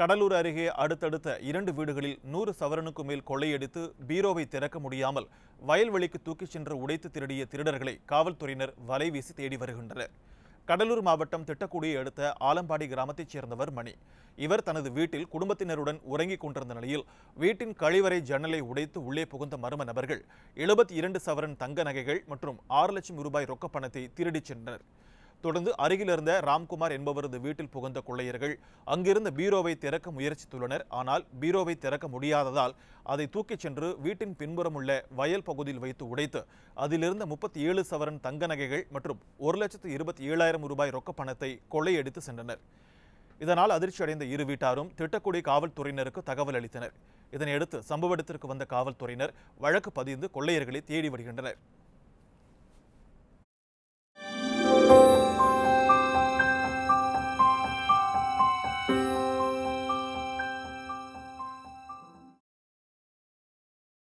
கடலூர் அருகே அடுத்தடுத்த இரண்டு வீடுகளில் நூறு சவரனுக்கு மேல் கொள்ளையடித்து பீரோவை திறக்க முடியாமல் வயல்வெளிக்கு தூக்கிச் சென்று உடைத்து திருடிய திருடர்களை காவல்துறையினர் வலை வீசி தேடி வருகின்றனர் கடலூர் மாவட்டம் திட்டக்குடியை அடுத்த ஆலம்பாடி கிராமத்தைச் சேர்ந்தவர் மணி இவர் தனது வீட்டில் குடும்பத்தினருடன் உறங்கிக் கொண்டிருந்த நிலையில் வீட்டின் கழிவறை ஜன்னலை உடைத்து உள்ளே புகுந்த மர்ம நபர்கள் எழுபத்தி இரண்டு சவரன் தங்க நகைகள் மற்றும் ஆறு லட்சம் ரூபாய் ரொக்கப்பணத்தை திருடிச் சென்றனர் தொடர்ந்து அருகில் இருந்த ராம்குமார் என்பவரது வீட்டில் புகுந்த கொள்ளையர்கள் அங்கிருந்த பீரோவை திறக்க முயற்சித்துள்ளனர் ஆனால் பீரோவை திறக்க முடியாததால் அதை தூக்கிச் சென்று வீட்டின் பின்புறம் உள்ள வயல் பகுதியில் வைத்து உடைத்து அதிலிருந்த முப்பத்தி ஏழு சவரன் தங்க நகைகள் மற்றும் ஒரு லட்சத்து இருபத்தி ஏழாயிரம் ரூபாய் ரொக்க பணத்தை கொள்ளையடித்து சென்றனர் இதனால் அதிர்ச்சியடைந்த இரு வீட்டாரும் திட்டக்குடி காவல்துறையினருக்கு தகவல் அளித்தனர் இதனையடுத்து சம்பவ இடத்திற்கு வந்த காவல்துறையினர் வழக்கு பதிந்து கொள்ளையர்களை தேடி வருகின்றனர்